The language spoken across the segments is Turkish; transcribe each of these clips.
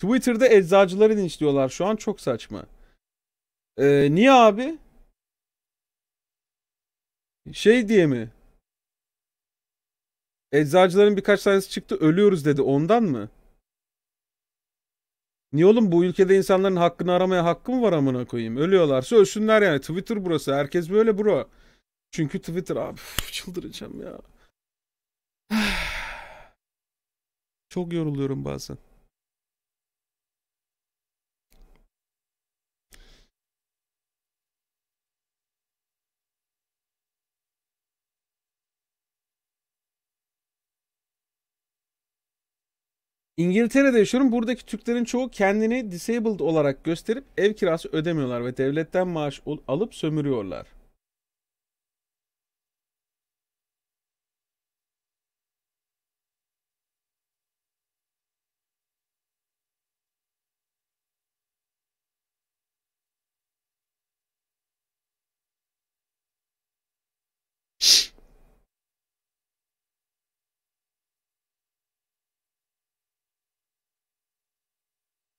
Twitter'da eczacıları linçliyorlar şu an çok saçma. Ee, niye abi? Şey diye mi? Eczacıların birkaç tanesi çıktı ölüyoruz dedi ondan mı? Niye oğlum bu ülkede insanların hakkını aramaya hakkım var amına koyayım? Ölüyorlarsa ölsünler yani. Twitter burası. Herkes böyle bro. Çünkü Twitter abi çıldıracağım ya. Çok yoruluyorum bazen. İngiltere'de yaşıyorum. Buradaki Türklerin çoğu kendini disabled olarak gösterip ev kirası ödemiyorlar ve devletten maaş alıp sömürüyorlar.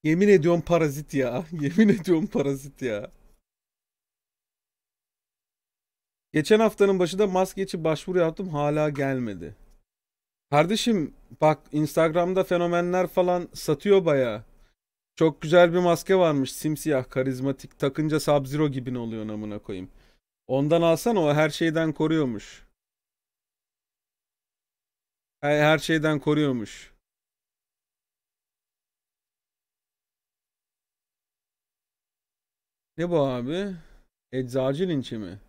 Yemin ediyorum parazit ya. Yemin ediyorum parazit ya. Geçen haftanın başında maske için başvuru yaptım hala gelmedi. Kardeşim bak Instagram'da fenomenler falan satıyor baya. Çok güzel bir maske varmış simsiyah karizmatik takınca Sub-Zero gibi oluyor namına koyayım. Ondan alsan o her şeyden koruyormuş. Her şeyden koruyormuş. Ne bu abi? Eczacı linçi mi?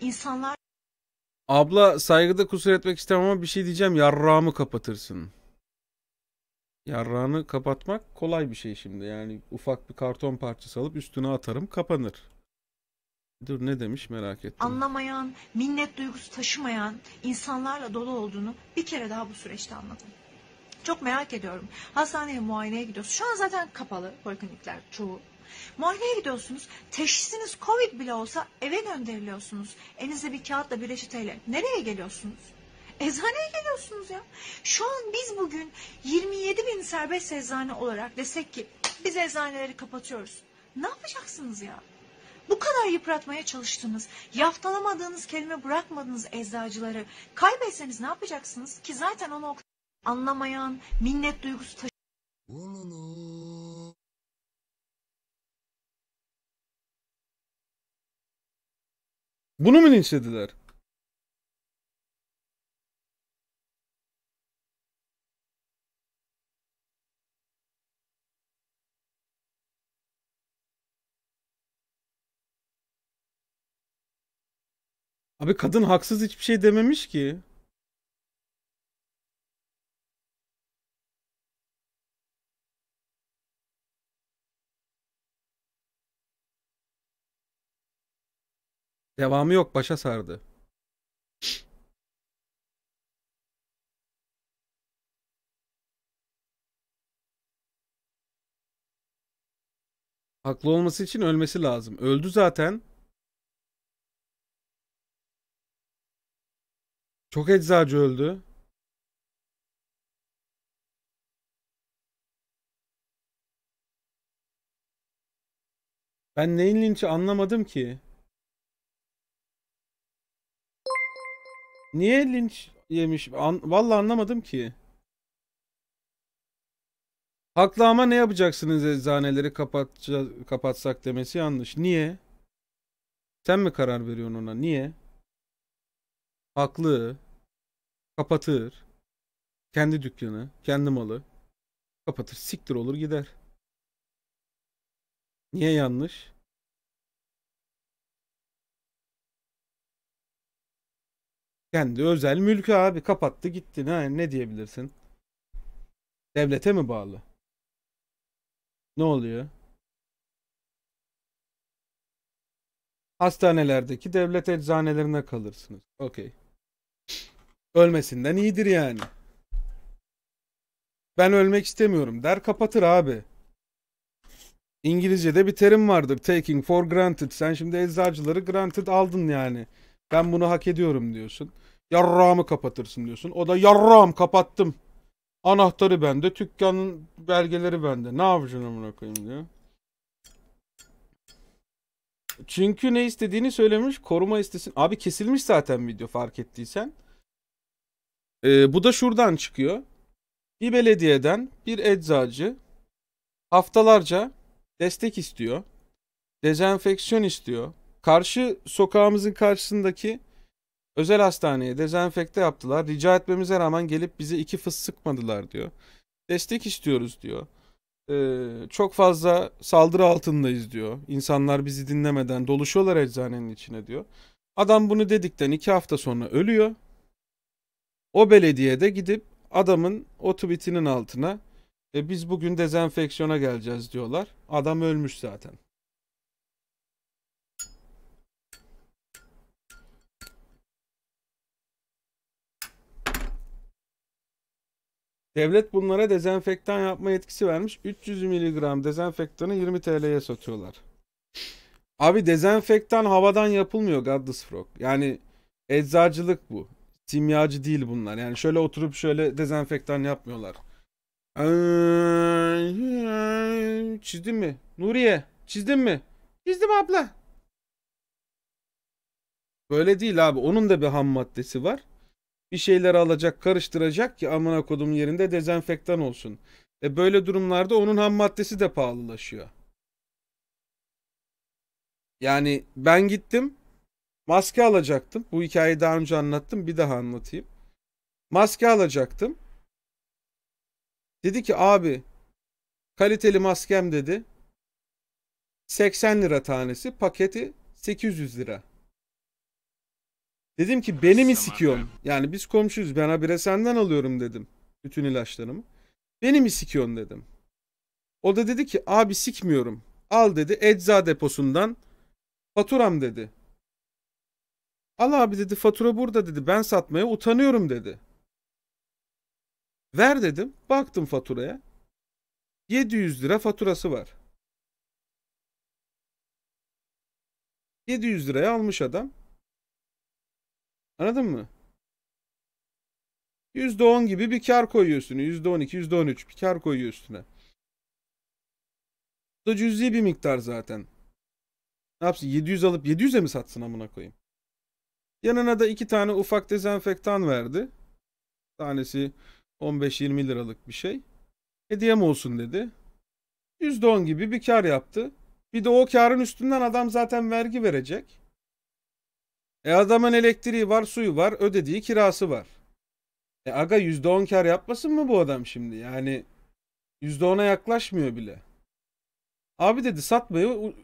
insanlar Abla saygıda kusur etmek istemem ama bir şey diyeceğim. Yarrağımı kapatırsın. Yarrağını kapatmak kolay bir şey şimdi. Yani ufak bir karton parçası alıp üstüne atarım kapanır. Dur ne demiş merak ettim. anlamayan, minnet duygusu taşımayan insanlarla dolu olduğunu bir kere daha bu süreçte anladım. Çok merak ediyorum. Hastaneye muayeneye gidiyorsunuz. Şu an zaten kapalı poliklinikler çoğu. Muayeneye gidiyorsunuz. Teşhisiniz Covid bile olsa eve gönderiliyorsunuz. Elinizde bir kağıtla bir reçeteyle. Nereye geliyorsunuz? Eczaneye geliyorsunuz ya. Şu an biz bugün 27 bin serbest eczane olarak desek ki biz eczaneleri kapatıyoruz. Ne yapacaksınız ya? Bu kadar yıpratmaya çalıştınız, yaftalamadığınız kelime bırakmadınız eczacıları. Kaybetseniz ne yapacaksınız ki zaten onu anlamayan, minnet duygusu taşı Bunu mu linçlediler? Abi kadın haksız hiçbir şey dememiş ki. Devamı yok başa sardı. Haklı olması için ölmesi lazım. Öldü zaten. Çok eczacı öldü. Ben neyin linçi anlamadım ki. Niye linç yemiş? An Vallahi anlamadım ki. Haklı ama ne yapacaksınız eczaneleri kapatacağız, kapatsak demesi yanlış. Niye? Sen mi karar veriyorsun ona? Niye? Haklı. Kapatır. Kendi dükkanı, kendi malı. Kapatır, siktir olur gider. Niye yanlış? Kendi özel mülkü abi kapattı gitti ne, ne diyebilirsin? Devlete mi bağlı? Ne oluyor? Hastanelerdeki devlet eczanelerine kalırsınız. Okey. Ölmesinden iyidir yani. Ben ölmek istemiyorum der kapatır abi. İngilizce'de bir terim vardır. Taking for granted. Sen şimdi eczacıları granted aldın yani. Ben bunu hak ediyorum diyorsun. Yarrağımı kapatırsın diyorsun. O da yarrağım kapattım. Anahtarı bende, dükkanın belgeleri bende. Ne yapacaksın amına koyayım diyor. Çünkü ne istediğini söylemiş. Koruma istesin. Abi kesilmiş zaten video fark ettiysen. Ee, bu da şuradan çıkıyor. Bir belediyeden bir eczacı haftalarca destek istiyor. Dezenfeksiyon istiyor. Karşı sokağımızın karşısındaki özel hastaneye dezenfekte yaptılar. Rica etmemize rağmen gelip bize iki fıs sıkmadılar diyor. Destek istiyoruz diyor. Ee, çok fazla saldırı altındayız diyor. İnsanlar bizi dinlemeden doluşuyorlar eczanenin içine diyor. Adam bunu dedikten iki hafta sonra ölüyor. O belediye de gidip adamın o tweetinin altına e, biz bugün dezenfeksiyona geleceğiz diyorlar. Adam ölmüş zaten. Devlet bunlara dezenfektan yapma yetkisi vermiş. 300 miligram dezenfektanı 20 TL'ye satıyorlar. Abi dezenfektan havadan yapılmıyor Godless Frog. Yani eczacılık bu. Simyacı değil bunlar. Yani şöyle oturup şöyle dezenfektan yapmıyorlar. Çizdin mi? Nuriye çizdin mi? Çizdim abla. Böyle değil abi. Onun da bir ham maddesi var bir şeyler alacak, karıştıracak ki amına kodum yerinde dezenfektan olsun. E böyle durumlarda onun ham maddesi de pahalılaşıyor. Yani ben gittim maske alacaktım. Bu hikayeyi daha önce anlattım bir daha anlatayım. Maske alacaktım. Dedi ki abi kaliteli maskem dedi. 80 lira tanesi paketi 800 lira. Dedim ki beni mi sikiyorsun? Yani biz komşuyuz ben habire senden alıyorum dedim. Bütün ilaçlarımı. Beni mi sikiyorsun dedim. O da dedi ki abi sikmiyorum. Al dedi ecza deposundan faturam dedi. Al abi dedi fatura burada dedi ben satmaya utanıyorum dedi. Ver dedim baktım faturaya. 700 lira faturası var. 700 liraya almış adam. Anladın mı? %10 gibi bir kar koyuyor üstüne. %12, %13 bir kar koyuyor üstüne. Bu da cüzi bir miktar zaten. Ne yapsın? 700 alıp 700'e mi satsın amına koyayım? Yanına da iki tane ufak dezenfektan verdi. Tanesi 15-20 liralık bir şey. Hediyem olsun dedi. %10 gibi bir kar yaptı. Bir de o karın üstünden adam zaten vergi verecek. E adamın elektriği var, suyu var, ödediği kirası var. E aga %10 kar yapmasın mı bu adam şimdi? Yani %10'a yaklaşmıyor bile. Abi dedi satmayı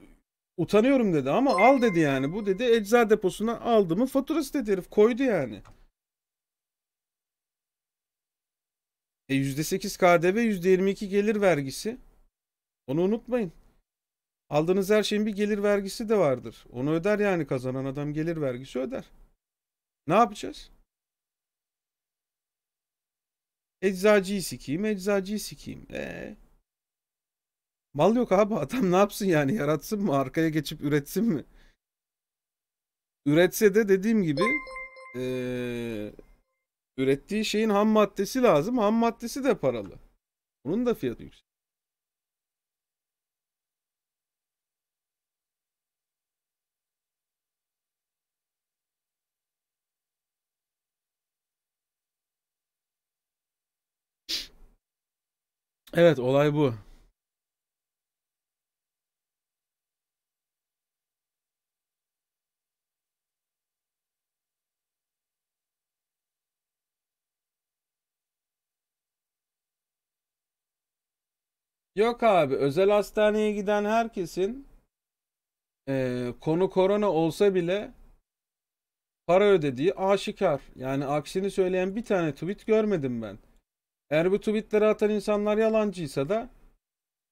utanıyorum dedi ama al dedi yani. Bu dedi ecza deposuna aldı mı faturası dedi herif koydu yani. E %8 KDV %22 gelir vergisi. Onu unutmayın. Aldığınız her şeyin bir gelir vergisi de vardır. Onu öder yani kazanan adam gelir vergisi öder. Ne yapacağız? Eczacıyı sikeyim, eczacıyı sikeyim. Ee, mal yok abi adam ne yapsın yani yaratsın mı arkaya geçip üretsin mi? Üretse de dediğim gibi ee, ürettiği şeyin ham maddesi lazım. Ham maddesi de paralı. Bunun da fiyatı yüksek. Evet olay bu. Yok abi özel hastaneye giden herkesin e, konu korona olsa bile para ödediği aşikar. Yani aksini söyleyen bir tane tweet görmedim ben. Eğer bu tweetleri atan insanlar yalancıysa da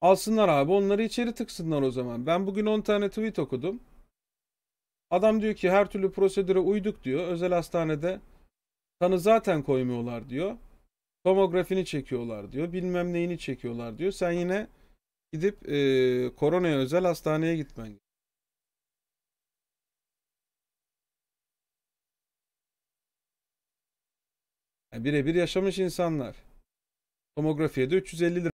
alsınlar abi onları içeri tıksınlar o zaman. Ben bugün 10 tane tweet okudum. Adam diyor ki her türlü prosedüre uyduk diyor. Özel hastanede tanı zaten koymuyorlar diyor. Tomografini çekiyorlar diyor. Bilmem neyini çekiyorlar diyor. Sen yine gidip e, koronaya özel hastaneye gitmen gerekiyor. birebir yaşamış insanlar. Tomografiye de 350 lira.